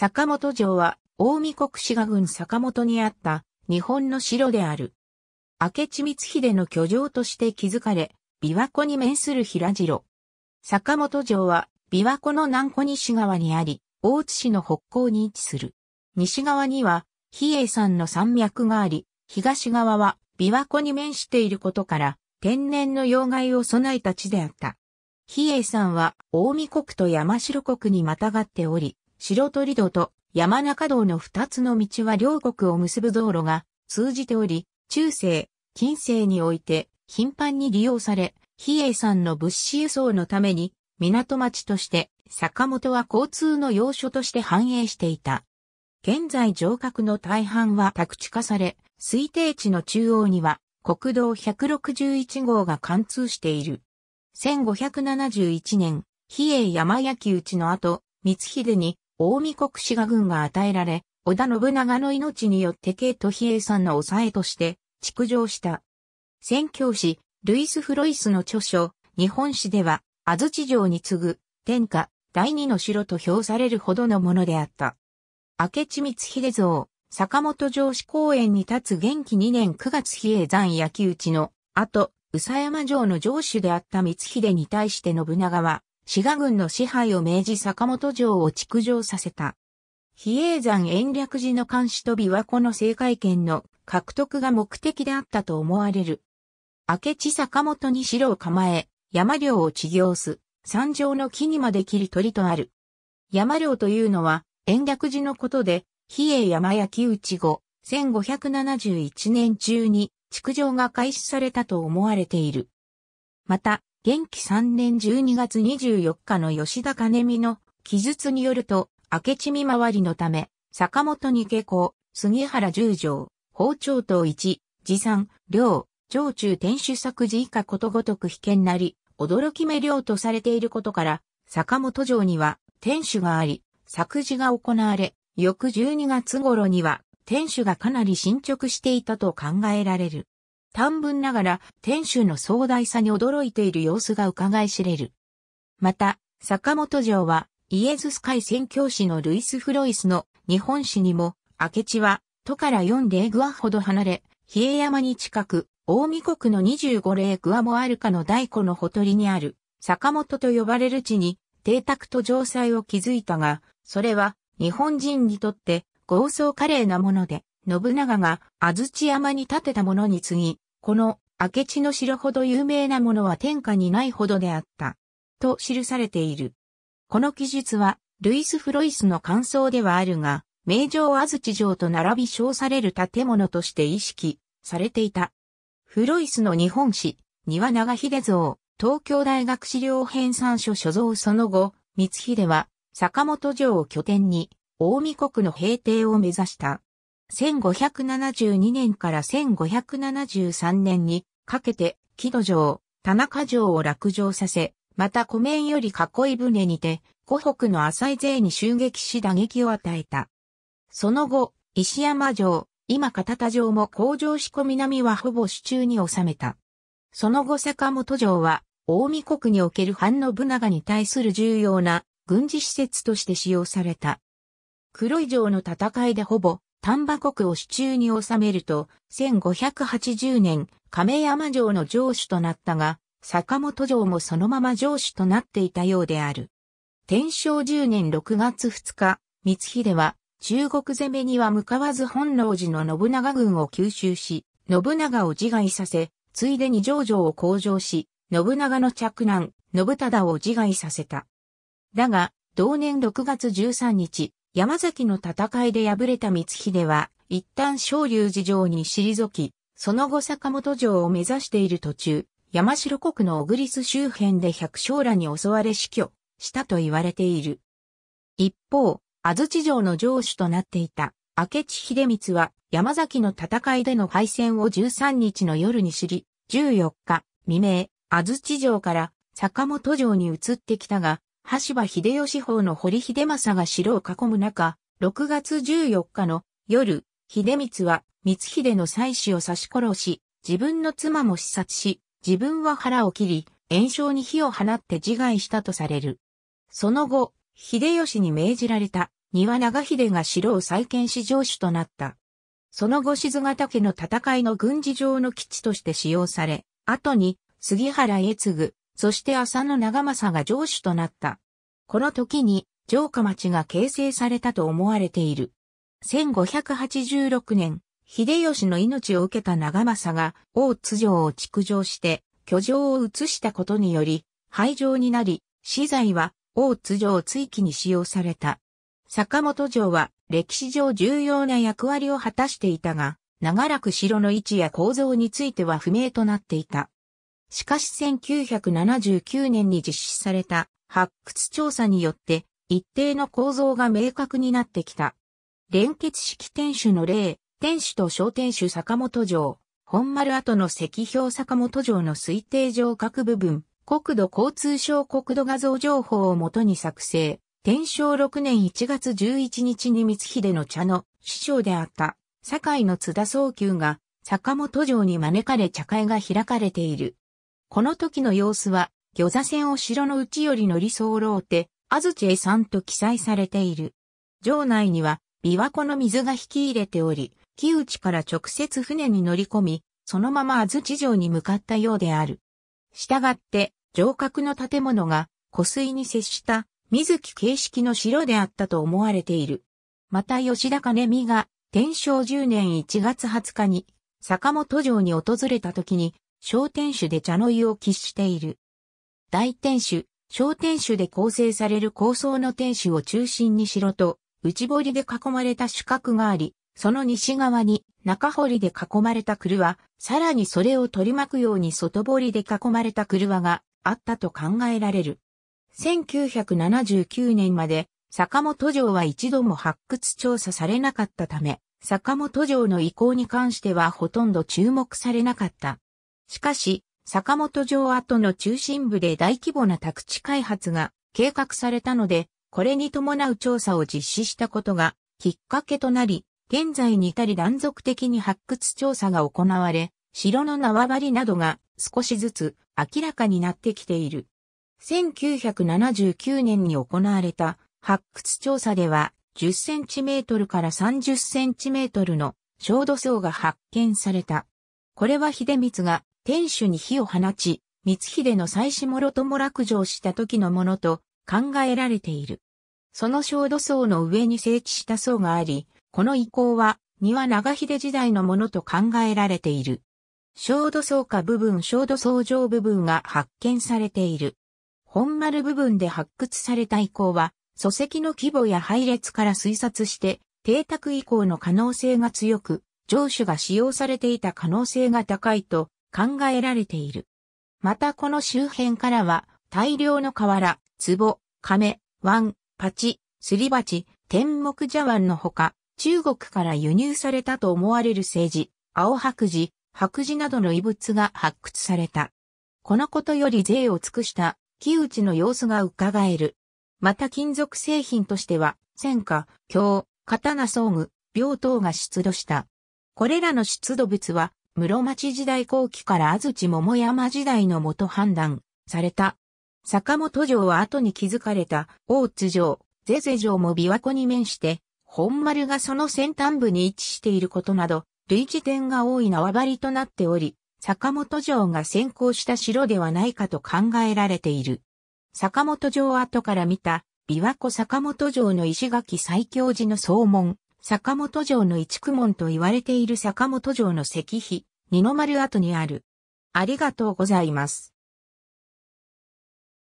坂本城は、大見国志賀郡坂本にあった日本の城である。明智光秀の居城として築かれ、琵琶湖に面する平城。坂本城は、琵琶湖の南湖西側にあり、大津市の北港に位置する。西側には、比叡山の山脈があり、東側は琵琶湖に面していることから、天然の要害を備えた地であった。比叡山は、大見国と山城国にまたがっており、白鳥戸と山中道の二つの道は両国を結ぶ道路が通じており、中世、近世において頻繁に利用され、比叡山の物資輸送のために港町として坂本は交通の要所として繁栄していた。現在城郭の大半は宅地化され、推定地の中央には国道161号が貫通している。1571年、比叡山焼き討ちの後、光秀に大見国志賀軍が与えられ、織田信長の命によって慶と比叡山の抑えとして築城した。宣教師、ルイス・フロイスの著書、日本史では、安土城に次ぐ、天下、第二の城と評されるほどのものであった。明智光秀像、坂本城址公園に立つ元気2年9月比叡山焼き討ちの後、宇佐山城の城主であった光秀に対して信長は、滋賀軍の支配を命じ坂本城を築城させた。比叡山延暦寺の監視と琵琶湖の政界権の獲得が目的であったと思われる。明智坂本に城を構え、山領を治行す、山上の木にまで切り取りとある。山領というのは、延暦寺のことで、比叡山焼き内後、1571年中に、築城が開始されたと思われている。また、元気3年12月24日の吉田兼美の記述によると、明智見回りのため、坂本に下校、杉原十条、包丁等一、持参、領、上中天守作事以下ことごとく被験なり、驚き目領とされていることから、坂本城には天守があり、作事が行われ、翌12月頃には天守がかなり進捗していたと考えられる。短文ながら天守の壮大さに驚いている様子が伺い知れる。また、坂本城はイエズス会宣教師のルイス・フロイスの日本史にも、明智は都から4ーグアほど離れ、比叡山に近く、大見国の25レーグアもあるかの大湖のほとりにある、坂本と呼ばれる地に、邸宅と城塞を築いたが、それは日本人にとって豪壮華麗なもので、信長が安土山に建てたものに次ぎ、この明智の城ほど有名なものは天下にないほどであった。と記されている。この記述は、ルイス・フロイスの感想ではあるが、名城安土城と並び称される建物として意識されていた。フロイスの日本史、庭長秀像、東京大学資料編纂書所蔵その後、光秀は坂本城を拠点に、大見国の平定を目指した。1572年から1573年にかけて、木戸城、田中城を落城させ、また湖面より囲い船にて、湖北の浅い勢に襲撃し打撃を与えた。その後、石山城、今片田城も工場込み並みはほぼ手中に収めた。その後坂本城は、大見国における反の部長に対する重要な軍事施設として使用された。黒い城の戦いでほぼ丹波国を手中に収めると、1580年、亀山城の城主となったが、坂本城もそのまま城主となっていたようである。天正10年6月2日、光秀は中国攻めには向かわず本能寺の信長軍を吸収し、信長を自害させ、ついでに上城を向上し、信長の嫡男、信忠を自害させた。だが、同年6月13日、山崎の戦いで敗れた光秀は、一旦昇竜寺城に退き、その後坂本城を目指している途中、山城国の小栗ス周辺で百姓らに襲われ死去したと言われている。一方、安土城の城主となっていた明智秀光は山崎の戦いでの敗戦を13日の夜に知り、14日未明、安土城から坂本城に移ってきたが、羽柴秀吉法の堀秀政が城を囲む中、6月14日の夜、秀光は光秀の妻子を刺し殺し、自分の妻も視察し、自分は腹を切り、炎症に火を放って自害したとされる。その後、秀吉に命じられた、庭長秀が城を再建し城主となった。その後静ヶ岳の戦いの軍事上の基地として使用され、後に杉原へ継ぐそして浅野長政が城主となった。この時に城下町が形成されたと思われている。1586年、秀吉の命を受けた長政が大津城を築城して居城を移したことにより廃城になり、資材は大津城追記に使用された。坂本城は歴史上重要な役割を果たしていたが、長らく城の位置や構造については不明となっていた。しかし1979年に実施された発掘調査によって一定の構造が明確になってきた。連結式天守の例、天守と小天守坂本城、本丸跡の石標坂本城の推定上各部分、国土交通省国土画像情報をもとに作成。天正6年1月11日に光秀の茶の師匠であった、堺の津田宗久が坂本城に招かれ茶会が開かれている。この時の様子は、魚座船を城の内より乗り候て、安土江さんと記載されている。城内には、琵琶湖の水が引き入れており、木内から直接船に乗り込み、そのまま安土城に向かったようである。したがって、城郭の建物が湖水に接した水木形式の城であったと思われている。また吉田兼美が天正10年1月20日に坂本城に訪れた時に小天守で茶の湯を喫している。大天守、小天守で構成される高層の天守を中心に城と、内堀で囲まれた主角があり、その西側に中堀で囲まれた車さらにそれを取り巻くように外堀で囲まれた車があったと考えられる。1979年まで坂本城は一度も発掘調査されなかったため、坂本城の遺構に関してはほとんど注目されなかった。しかし、坂本城跡の中心部で大規模な宅地開発が計画されたので、これに伴う調査を実施したことがきっかけとなり、現在に至り断続的に発掘調査が行われ、城の縄張りなどが少しずつ明らかになってきている。1979年に行われた発掘調査では10センチメートルから30センチメートルの小土層が発見された。これは秀光が天守に火を放ち、光秀の妻子諸とも落城した時のものと考えられている。その小土層の上に整地した層があり、この遺構は庭長秀時代のものと考えられている。小土層下部分小土層上部分が発見されている。本丸部分で発掘された遺構は、礎石の規模や配列から推察して、邸宅遺構の可能性が強く、城主が使用されていた可能性が高いと考えられている。またこの周辺からは大量の瓦、壺、亀、湾、パチ、すり鉢、天目茶碗のほか、中国から輸入されたと思われる政治、青白磁、白磁などの遺物が発掘された。このことより税を尽くした木内の様子が伺える。また金属製品としては、戦火、鏡、刀装具、病等が出土した。これらの出土物は、室町時代後期から安土桃山時代のもと判断された。坂本城は後に築かれた大津城、ゼゼ城も琵琶湖に面して、本丸がその先端部に位置していることなど、類似点が多い縄張りとなっており、坂本城が先行した城ではないかと考えられている。坂本城跡から見た、琵琶湖坂本城の石垣最強寺の総門、坂本城の一区門と言われている坂本城の石碑、二の丸跡にある。ありがとうございます。